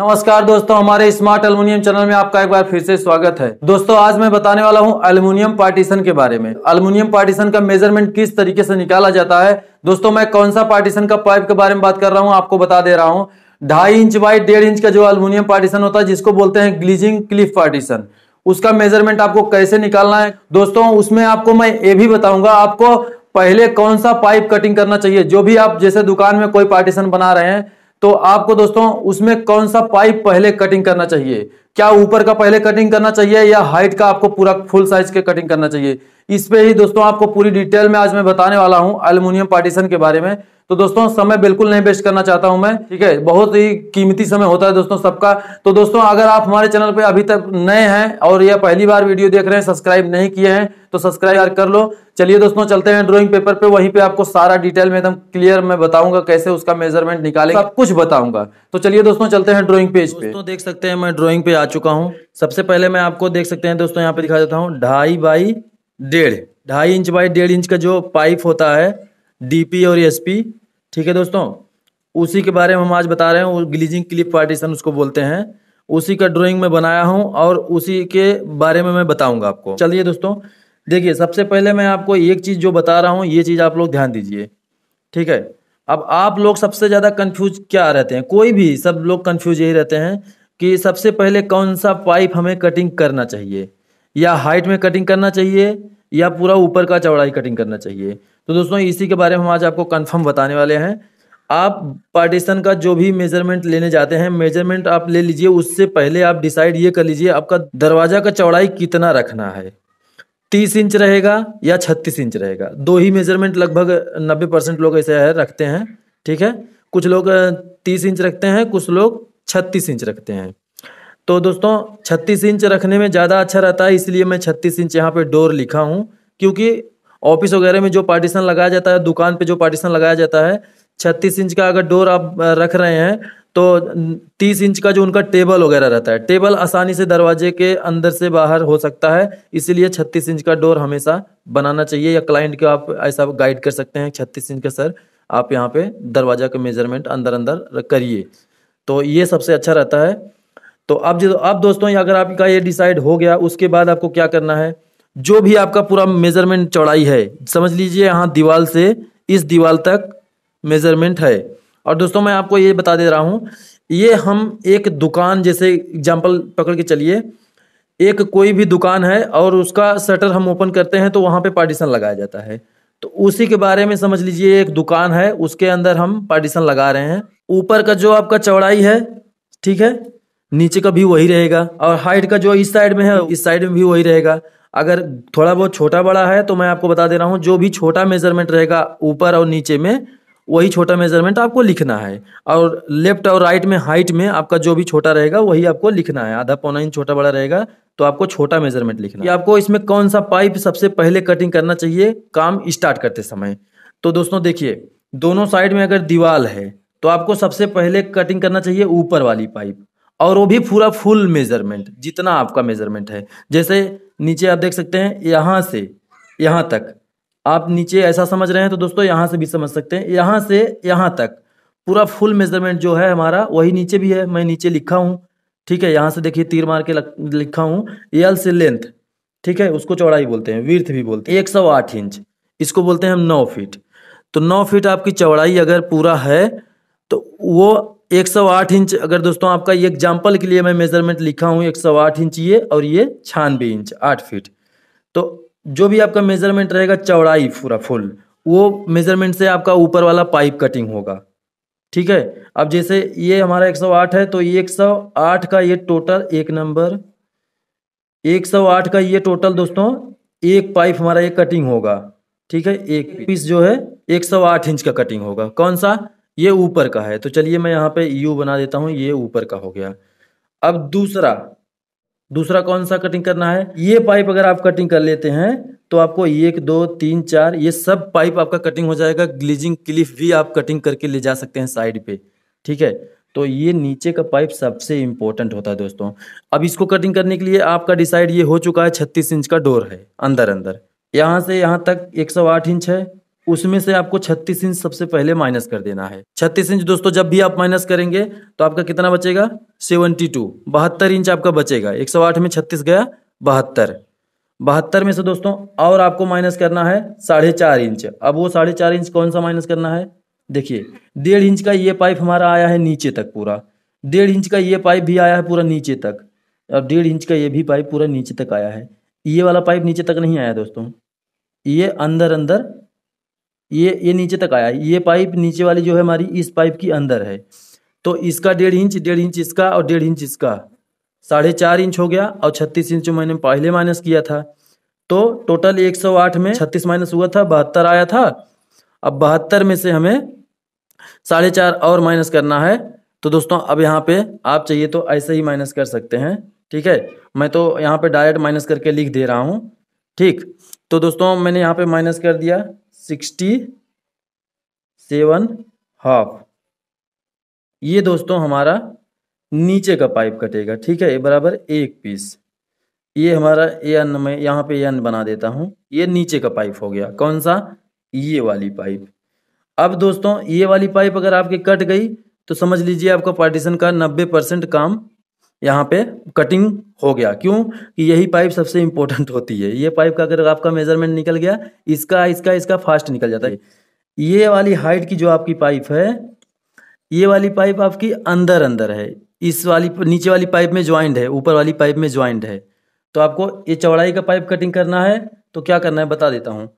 नमस्कार दोस्तों हमारे स्मार्ट अल्मोनियम चैनल में आपका एक बार फिर से स्वागत है दोस्तों आज मैं बताने वाला हूं अल्मोनियम पार्टीशन के बारे में अल्मोनियम पार्टीशन का मेजरमेंट किस तरीके से निकाला जाता है दोस्तों मैं कौन सा पार्टीशन का पाइप के बारे में बात कर रहा हूं आपको बता दे रहा हूं ढाई इंच बाई डेढ़ इंच का जो अल्मोनियम पार्टीशन होता है जिसको बोलते हैं ग्लीजिंग क्लिफ पार्टीशन उसका मेजरमेंट आपको कैसे निकालना है दोस्तों उसमें आपको मैं ये भी बताऊंगा आपको पहले कौन सा पाइप कटिंग करना चाहिए जो भी आप जैसे दुकान में कोई पार्टीशन बना रहे हैं तो आपको दोस्तों उसमें कौन सा पाइप पहले कटिंग करना चाहिए क्या ऊपर का पहले कटिंग करना चाहिए या हाइट का आपको पूरा फुल साइज के कटिंग करना चाहिए इस पे ही दोस्तों आपको पूरी डिटेल में आज मैं बताने वाला हूं अल्मोनियम पार्टीशन के बारे में तो दोस्तों समय बिल्कुल नहीं वेस्ट करना चाहता हूं मैं ठीक है बहुत ही कीमती समय होता है दोस्तों सबका तो दोस्तों अगर आप हमारे चैनल पे अभी तक नए हैं और यह पहली बार वीडियो देख रहे हैं सब्सक्राइब नहीं किए हैं तो सब्सक्राइब कर लो चलिए दोस्तों चलते हैं ड्रॉइंग पेपर पे वहीं पे आपको सारा डिटेल में एकदम क्लियर मैं बताऊंगा कैसे उसका मेजरमेंट निकाले सब कुछ बताऊंगा तो चलिए दोस्तों चलते हैं ड्रॉइंग पेज पे दोस्तों देख सकते हैं मैं ड्रॉइंग पे आ चुका हूँ सबसे पहले मैं आपको देख सकते हैं दोस्तों यहाँ पे दिखा देता हूँ ढाई बाई डेढ़ ढाई इंच बाई डेढ़ इंच का जो पाइप होता है डीपी और एसपी ठीक है दोस्तों उसी के बारे में हम आज बता रहे हैं ग्लीजिंग क्लिप पार्टीशन उसको बोलते हैं उसी का ड्राइंग में बनाया हूं और उसी के बारे में मैं बताऊंगा आपको चलिए दोस्तों देखिए सबसे पहले मैं आपको एक चीज़ जो बता रहा हूं ये चीज़ आप लोग ध्यान दीजिए ठीक है अब आप लोग सबसे ज़्यादा कंफ्यूज क्या रहते हैं कोई भी सब लोग कंफ्यूज यही रहते हैं कि सबसे पहले कौन सा पाइप हमें कटिंग करना चाहिए या हाइट में कटिंग करना चाहिए या पूरा ऊपर का चौड़ाई कटिंग करना चाहिए तो दोस्तों इसी के बारे में हम आज आपको कंफर्म बताने वाले हैं आप पार्टीशन का जो भी मेजरमेंट लेने जाते हैं मेजरमेंट आप ले लीजिए उससे पहले आप डिसाइड ये कर लीजिए आपका दरवाजा का चौड़ाई कितना रखना है तीस इंच रहेगा या छत्तीस इंच रहेगा दो ही मेजरमेंट लगभग नब्बे परसेंट लोग ऐसे है रखते हैं ठीक है कुछ लोग तीस इंच रखते हैं कुछ लोग छत्तीस इंच रखते हैं तो दोस्तों छत्तीस इंच रखने में ज़्यादा अच्छा रहता है इसलिए मैं छत्तीस इंच यहाँ पे डोर लिखा हूँ क्योंकि ऑफिस वगैरह में जो पार्टीशन लगाया जाता है दुकान पे जो पार्टीशन लगाया जाता है छत्तीस इंच का अगर डोर आप रख रहे हैं तो तीस इंच का जो उनका टेबल वगैरह रहता है टेबल आसानी से दरवाजे के अंदर से बाहर हो सकता है इसीलिए छत्तीस इंच का डोर हमेशा बनाना चाहिए या क्लाइंट को आप ऐसा गाइड कर सकते हैं छत्तीस इंच का सर आप यहाँ पे दरवाजा का मेजरमेंट अंदर अंदर करिए तो ये सबसे अच्छा रहता है तो अब जो अब दोस्तों अगर आपका ये डिसाइड हो गया उसके बाद आपको क्या करना है जो भी आपका पूरा मेजरमेंट चौड़ाई है समझ लीजिए यहाँ दीवाल से इस दीवाल तक मेजरमेंट है और दोस्तों मैं आपको ये बता दे रहा हूँ ये हम एक दुकान जैसे एग्जाम्पल पकड़ के चलिए एक कोई भी दुकान है और उसका शटर हम ओपन करते हैं तो वहाँ पे पार्टीशन लगाया जाता है तो उसी के बारे में समझ लीजिए एक दुकान है उसके अंदर हम पार्टीशन लगा रहे हैं ऊपर का जो आपका चौड़ाई है ठीक है नीचे का भी वही रहेगा और हाइट का जो इस साइड में है इस साइड में भी वही रहेगा अगर थोड़ा बहुत छोटा बड़ा है तो मैं आपको बता दे रहा हूँ जो भी छोटा मेजरमेंट रहेगा ऊपर और नीचे में वही छोटा मेजरमेंट आपको लिखना है और लेफ्ट और राइट में हाइट में आपका जो भी छोटा रहेगा वही आपको लिखना है आधा पौना इंच छोटा बड़ा रहेगा तो आपको छोटा मेजरमेंट लिखना है आपको इसमें कौन सा पाइप सबसे पहले कटिंग करना चाहिए काम स्टार्ट करते समय तो दोस्तों देखिए दोनों साइड में अगर दीवाल है तो आपको सबसे पहले कटिंग करना चाहिए ऊपर वाली पाइप और वो भी पूरा फुल मेजरमेंट जितना आपका मेजरमेंट है जैसे नीचे आप देख सकते हैं यहाँ से यहाँ तक आप नीचे ऐसा समझ रहे हैं तो दोस्तों यहाँ से भी समझ सकते हैं यहाँ से यहाँ तक पूरा फुल मेजरमेंट जो है हमारा वही नीचे भी है मैं नीचे लिखा हूँ ठीक है यहाँ से देखिए तीर मार के लिखा हूँ यल से लेंथ ठीक है उसको चौड़ाई बोलते हैं वीर्थ भी बोलते हैं एक सौ आठ इंच इसको बोलते हैं हम नौ फीट तो नौ फीट आपकी चौड़ाई अगर पूरा है तो वो 108 इंच अगर दोस्तों आपका ये एग्जाम्पल के लिए मैं मेजरमेंट लिखा हूँ 108 इंच ये और ये छानबे इंच आठ फीट तो जो भी आपका मेजरमेंट रहेगा चौड़ाई पूरा फुल वो मेजरमेंट से आपका ऊपर वाला पाइप कटिंग होगा ठीक है अब जैसे ये हमारा 108 है तो ये 108 का ये टोटल एक नंबर 108 का ये टोटल दोस्तों एक पाइप हमारा ये कटिंग होगा ठीक है एक पीस जो है 108 इंच का कटिंग होगा कौन सा ये ऊपर का है तो चलिए मैं यहाँ पे यू बना देता हूँ ये ऊपर का हो गया अब दूसरा दूसरा कौन सा कटिंग करना है ये पाइप अगर आप कटिंग कर लेते हैं तो आपको एक दो तीन चार ये सब पाइप आपका कटिंग हो जाएगा ग्लीजिंग क्लिफ भी आप कटिंग करके ले जा सकते हैं साइड पे ठीक है तो ये नीचे का पाइप सबसे इंपॉर्टेंट होता है दोस्तों अब इसको कटिंग करने के लिए आपका डिसाइड ये हो चुका है छत्तीस इंच का डोर है अंदर अंदर यहाँ से यहाँ तक एक इंच है उसमें से आपको 36 इंच सबसे पहले माइनस कर देना है 36 इंच दोस्तों जब भी आप माइनस करेंगे तो आपका कितना बचेगा 72 बहत्तर इंच आपका बचेगा 108 में 36 गया बहत्तर बहत्तर में से दोस्तों और आपको माइनस करना है साढ़े चार इंच अब वो साढ़े चार इंच कौन सा माइनस करना है देखिए डेढ़ इंच का ये पाइप हमारा आया है नीचे तक पूरा डेढ़ इंच का ये पाइप भी आया है पूरा नीचे तक और डेढ़ इंच का ये भी पाइप पूरा नीचे तक आया है ये वाला पाइप नीचे तक नहीं आया दोस्तों ये अंदर अंदर ये ये नीचे तक आया ये पाइप नीचे वाली जो है हमारी इस पाइप की अंदर है तो इसका डेढ़ इंच डेढ़ इंच इसका और डेढ़ इंच इसका साढ़े चार इंच हो गया और छत्तीस इंच मैंने पहले माइनस किया था तो टोटल एक सौ आठ में छत्तीस माइनस हुआ था बहत्तर आया था अब बहत्तर में से हमें साढ़े चार और माइनस करना है तो दोस्तों अब यहाँ पे आप चाहिए तो ऐसे ही माइनस कर सकते हैं ठीक है मैं तो यहाँ पे डायरेक्ट माइनस करके लिख दे रहा हूँ ठीक तो दोस्तों मैंने यहाँ पे माइनस कर दिया सिक्सटी सेवन हाफ ये दोस्तों हमारा नीचे का पाइप कटेगा ठीक है ये बराबर एक पीस ये हमारा ए एन में यहाँ पे एन बना देता हूँ ये नीचे का पाइप हो गया कौन सा ये वाली पाइप अब दोस्तों ये वाली पाइप अगर आपके कट गई तो समझ लीजिए आपका पार्टीशन का नब्बे परसेंट काम यहाँ पे कटिंग हो गया क्यों कि यही पाइप सबसे इंपॉर्टेंट होती है ये पाइप का अगर आपका मेजरमेंट निकल गया इसका इसका इसका फास्ट निकल जाता है ये वाली हाइट की जो आपकी पाइप है ये वाली पाइप आपकी अंदर अंदर है इस वाली नीचे वाली पाइप में ज्वाइंट है ऊपर वाली पाइप में ज्वाइंट है तो आपको ये चौड़ाई का पाइप कटिंग करना है तो क्या करना है बता देता हूँ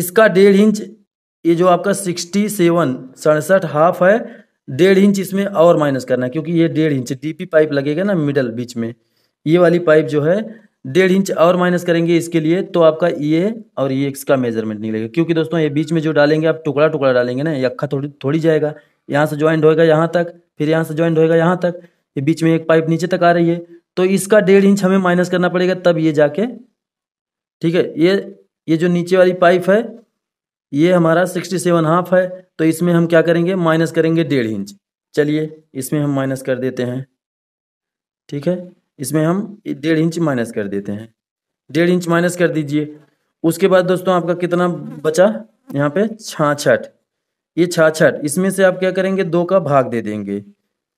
इसका डेढ़ इंच ये जो आपका सिक्सटी सेवन सड़सठ हाफ है डेढ़ इंच इसमें और माइनस करना है क्योंकि ये डेढ़ इंच डीपी पाइप लगेगा ना मिडल बीच में ये वाली पाइप जो है डेढ़ इंच और माइनस करेंगे इसके लिए तो आपका ये और ये इसका मेजरमेंट निकलेगा क्योंकि दोस्तों ये बीच में जो डालेंगे आप टुकड़ा टुकड़ा डालेंगे ना ये अक्खा थोड़ी थोड़ी जाएगा यहाँ से ज्वाइंट होएगा यहाँ तक फिर यहाँ से ज्वाइंट होएगा यहाँ तक ये बीच में एक पाइप नीचे तक आ रही है तो इसका डेढ़ इंच हमें माइनस करना पड़ेगा तब ये जाके ठीक है ये ये जो नीचे वाली पाइप है ये हमारा सिक्सटी सेवन हाफ है तो इसमें हम क्या करेंगे माइनस करेंगे डेढ़ इंच चलिए इसमें हम माइनस कर देते हैं ठीक है इसमें हम डेढ़ इंच माइनस कर देते हैं डेढ़ इंच माइनस कर दीजिए उसके बाद दोस्तों आपका कितना बचा यहाँ पे छाछठ ये छाछठ इसमें से आप क्या करेंगे दो का भाग दे देंगे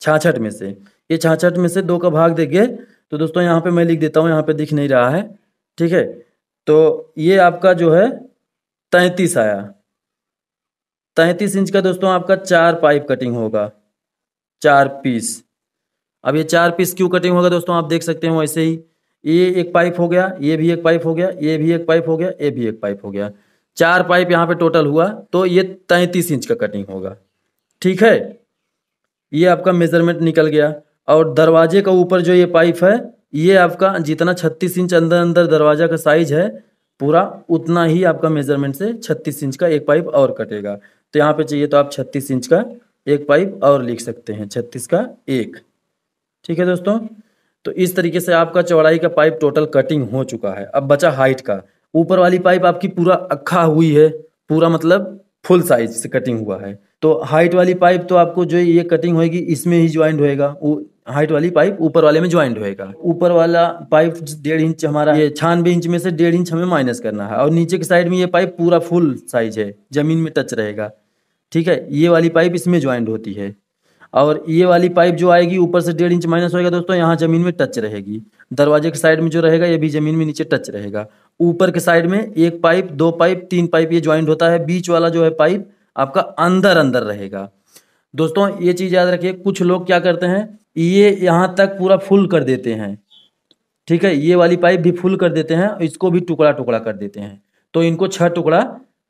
छाछठ में से ये छाछठ में से दो का भाग देंगे तो दोस्तों यहाँ पे मैं लिख देता हूँ यहाँ पे दिख नहीं रहा है ठीक है तो ये आपका जो है तैतीस आया तैतीस इंच का दोस्तों आपका चार पाइप कटिंग होगा चार पीस अब ये चार पीस क्यों कटिंग होगा दोस्तों आप देख सकते हो ऐसे ही ये एक पाइप हो गया ये भी एक पाइप हो गया ये भी एक पाइप हो गया ये भी एक पाइप हो गया चार पाइप यहाँ पे टोटल हुआ तो ये तैंतीस इंच का कटिंग होगा ठीक है ये आपका मेजरमेंट निकल गया और दरवाजे का ऊपर जो ये पाइप है ये आपका जितना छत्तीस इंच अंदर अंदर दरवाजा का साइज है पूरा उतना ही आपका मेजरमेंट से छत्तीस इंच का एक पाइप और कटेगा तो यहाँ पे चाहिए तो आप छत्तीस इंच का एक पाइप और लिख सकते हैं छत्तीस का एक ठीक है दोस्तों तो इस तरीके से आपका चौड़ाई का पाइप टोटल कटिंग हो चुका है अब बचा हाइट का ऊपर वाली पाइप आपकी पूरा अखा हुई है पूरा मतलब फुल साइज से कटिंग हुआ है तो हाइट वाली पाइप तो आपको जो ये कटिंग होगी इसमें ही ज्वाइंट होएगा हाइट वाली पाइप ऊपर वाले में ज्वाइंट होएगा ऊपर वाला पाइप डेढ़ इंच हमारा ये छानबे इंच में से डेढ़ इंच हमें माइनस करना है और नीचे के साइड में ये पाइप पूरा फुल साइज है जमीन में टच रहेगा ठीक है ये वाली पाइप इसमें ज्वाइंट होती है और ये वाली पाइप जो आएगी ऊपर से डेढ़ इंच माइनस होएगा दोस्तों यहाँ जमीन में टच रहेगी दरवाजे के साइड में जो रहेगा ये भी जमीन में नीचे टच रहेगा ऊपर के साइड में एक पाइप दो पाइप तीन पाइप ये ज्वाइंट होता है बीच वाला जो है पाइप आपका अंदर अंदर रहेगा दोस्तों ये चीज़ याद रखिए कुछ लोग क्या करते हैं ये यहाँ तक पूरा फुल कर देते हैं ठीक है ये वाली पाइप भी फुल कर देते हैं इसको भी टुकड़ा टुकड़ा कर देते हैं तो इनको छह टुकड़ा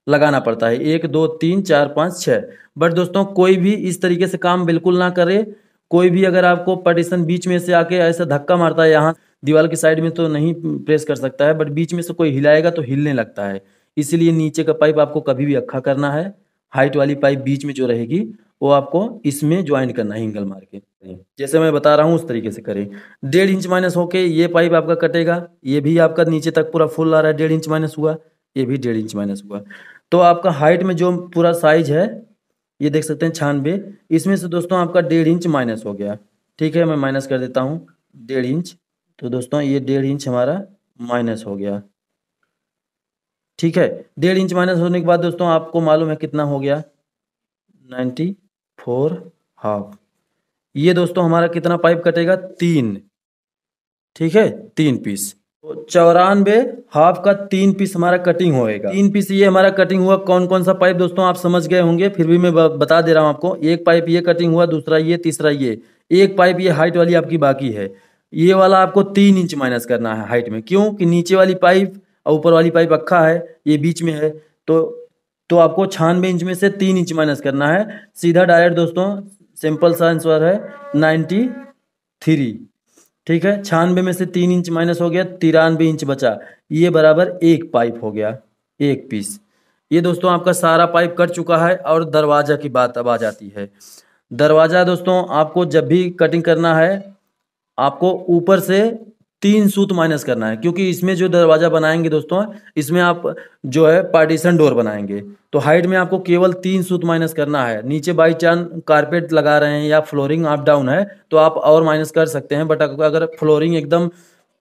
लगाना पड़ता है एक दो तीन चार पाँच छः बट दोस्तों कोई भी इस तरीके से काम बिल्कुल ना करे कोई भी अगर आपको पटिशन बीच में से आके ऐसा धक्का मारता है यहाँ दीवार की साइड में तो नहीं प्रेस कर सकता है बट बीच में से कोई हिलाएगा तो हिलने लगता है इसलिए नीचे का पाइप आपको कभी भी अखा करना है हाइट वाली पाइप बीच में जो रहेगी वो आपको इसमें ज्वाइन करना है इंगल मार के जैसे मैं बता रहा हूँ उस तरीके से करें डेढ़ इंच माइनस होके ये पाइप आपका कटेगा ये भी आपका नीचे तक पूरा फुल आ रहा है डेढ़ इंच माइनस हुआ ये भी डेढ़ इंच माइनस हुआ तो आपका हाइट में जो पूरा साइज है ये देख सकते हैं छानबे इसमें से दोस्तों आपका डेढ़ इंच माइनस हो गया ठीक है मैं माइनस कर देता हूँ डेढ़ इंच तो दोस्तों ये डेढ़ इंच हमारा माइनस हो गया ठीक है डेढ़ इंच माइनस होने के बाद दोस्तों आपको मालूम है कितना हो गया नाइन्टी फोर हाफ ये दोस्तों हमारा कितना पाइप कटेगा तीन ठीक है तीन पीस तो चौरानवे हाफ का तीन पीस हमारा कटिंग होएगा तीन पीस ये हमारा कटिंग हुआ कौन कौन सा पाइप दोस्तों आप समझ गए होंगे फिर भी मैं बता दे रहा हूं आपको एक पाइप ये कटिंग हुआ दूसरा ये तीसरा ये एक पाइप ये हाइट वाली आपकी बाकी है ये वाला आपको तीन इंच माइनस करना है हाइट में क्योंकि नीचे वाली पाइप और ऊपर वाली पाइप अक्खा है ये बीच में है तो तो आपको छानबे इंच में से तीन इंच माइनस करना है सीधा डायरेक्ट दोस्तों सिंपल सा आंसर है नाइन्टी थ्री ठीक है छानबे में से तीन इंच माइनस हो गया तिरानवे इंच बचा ये बराबर एक पाइप हो गया एक पीस ये दोस्तों आपका सारा पाइप कट चुका है और दरवाज़ा की बात अब आ जाती है दरवाज़ा दोस्तों आपको जब भी कटिंग करना है आपको ऊपर से तीन सूत माइनस करना है क्योंकि इसमें जो दरवाजा बनाएंगे दोस्तों इसमें आप जो है पार्टीशन डोर बनाएंगे तो हाइट में आपको केवल तीन सूत माइनस करना है नीचे बाई चांस कारपेट लगा रहे हैं या फ्लोरिंग अप डाउन है तो आप और माइनस कर सकते हैं बट अगर फ्लोरिंग एकदम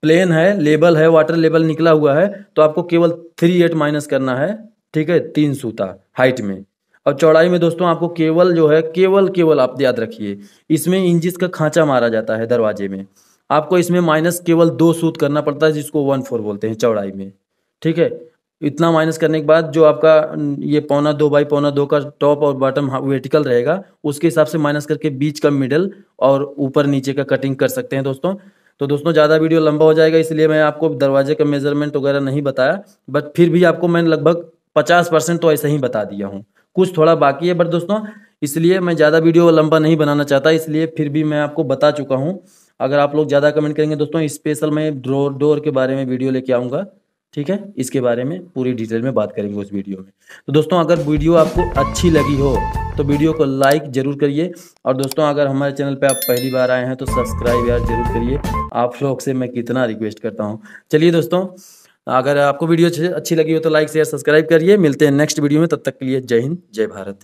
प्लेन है लेबल है वाटर लेबल निकला हुआ है तो आपको केवल थ्री एट माइनस करना है ठीक है तीन सूता हाइट में और चौड़ाई में दोस्तों आपको केवल जो है केवल केवल आप याद रखिए इसमें इंजिस का खांचा मारा जाता है दरवाजे में आपको इसमें माइनस केवल दो सूत करना पड़ता है जिसको वन फोर बोलते हैं चौड़ाई में ठीक है इतना माइनस करने के बाद जो आपका ये पौना दो बाई पौना दो का टॉप और बॉटम वर्टिकल रहेगा उसके हिसाब से माइनस करके बीच का मिडल और ऊपर नीचे का कटिंग कर सकते हैं दोस्तों तो दोस्तों ज़्यादा वीडियो लंबा हो जाएगा इसलिए मैं आपको दरवाजे का मेजरमेंट वगैरह नहीं बताया बट फिर भी आपको मैंने लगभग पचास परसेंट तो ऐसे ही बता दिया हूँ कुछ थोड़ा बाकी है बट दोस्तों इसलिए मैं ज़्यादा वीडियो लंबा नहीं बनाना चाहता इसलिए फिर भी मैं आपको बता चुका हूँ अगर आप लोग ज़्यादा कमेंट करेंगे दोस्तों स्पेशल मैं ड्रोर डोर के बारे में वीडियो लेके आऊँगा ठीक है इसके बारे में पूरी डिटेल में बात करेंगे उस वीडियो में तो दोस्तों अगर वीडियो आपको अच्छी लगी हो तो वीडियो को लाइक ज़रूर करिए और दोस्तों अगर हमारे चैनल पे आप पहली बार आए हैं तो सब्सक्राइब यार जरूर करिए आप लोग से मैं कितना रिक्वेस्ट करता हूँ चलिए दोस्तों अगर आपको वीडियो अच्छी लगी हो तो लाइक शेयर सब्सक्राइब करिए मिलते हैं नेक्स्ट वीडियो में तब तक के लिए जय हिंद जय भारत